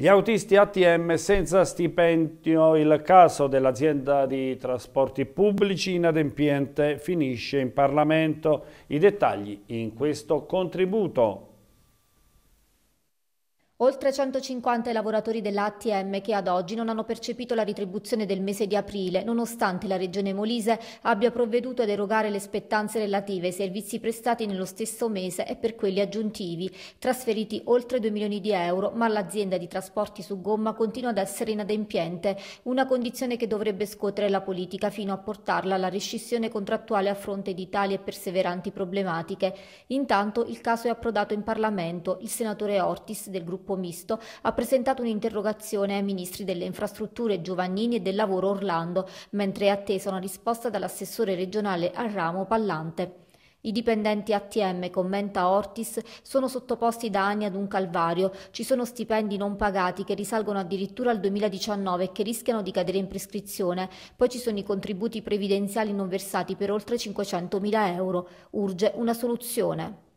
Gli autisti ATM senza stipendio, il caso dell'azienda di trasporti pubblici inadempiente finisce in Parlamento. I dettagli in questo contributo. Oltre 150 lavoratori dell'ATM che ad oggi non hanno percepito la ritribuzione del mese di aprile, nonostante la Regione Molise abbia provveduto ad erogare le spettanze relative ai servizi prestati nello stesso mese e per quelli aggiuntivi, trasferiti oltre 2 milioni di euro, ma l'azienda di trasporti su gomma continua ad essere inadempiente, una condizione che dovrebbe scuotere la politica fino a portarla alla rescissione contrattuale a fronte di tali e perseveranti problematiche. Intanto il caso è approdato in Parlamento, il senatore Ortis del gruppo gruppo misto ha presentato un'interrogazione ai ministri delle infrastrutture Giovannini e del lavoro Orlando, mentre è attesa una risposta dall'assessore regionale al Pallante. I dipendenti ATM, commenta Ortis, sono sottoposti da anni ad un calvario. Ci sono stipendi non pagati che risalgono addirittura al 2019 e che rischiano di cadere in prescrizione. Poi ci sono i contributi previdenziali non versati per oltre 500 mila euro. Urge una soluzione.